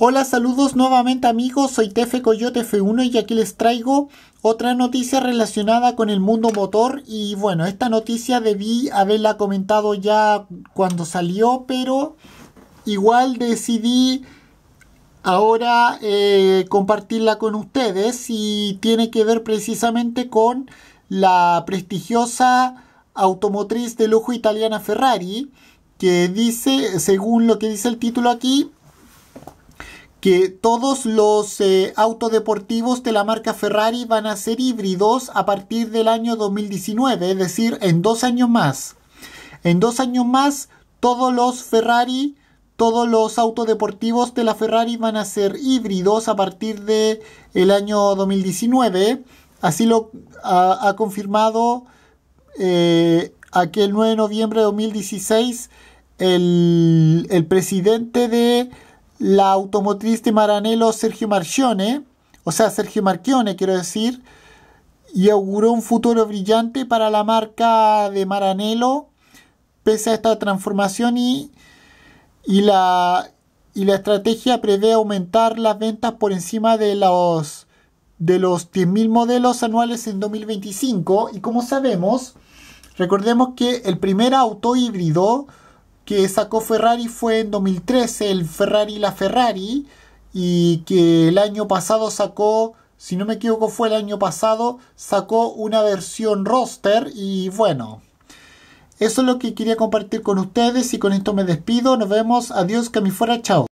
Hola, saludos nuevamente amigos, soy Tefe Coyote F1 y aquí les traigo otra noticia relacionada con el mundo motor y bueno, esta noticia debí haberla comentado ya cuando salió, pero igual decidí ahora eh, compartirla con ustedes y tiene que ver precisamente con la prestigiosa automotriz de lujo italiana Ferrari que dice, según lo que dice el título aquí, que todos los eh, autodeportivos de la marca Ferrari van a ser híbridos a partir del año 2019, es decir, en dos años más. En dos años más, todos los Ferrari, todos los autodeportivos de la Ferrari van a ser híbridos a partir del año 2019. Así lo ha, confirmado eh, aquel 9 de noviembre de 2016 el, el presidente de la automotriz de Maranello Sergio Marchione, o sea, Sergio Marchione quiero decir, y auguró un futuro brillante para la marca de Maranello, pese a esta transformación y, y, la, estrategia prevé aumentar las ventas por encima de los, de los 10.000 modelos anuales en 2025. Y como sabemos, recordemos que el primer auto híbrido que sacó Ferrari fue en 2013, el Ferrari La Ferrari, y que el año pasado sacó, si no me equivoco fue el año pasado, sacó una versión roster y bueno. Eso es lo que quería compartir con ustedes y con esto me despido. Nos vemos. Adiós, que fuera. Chao.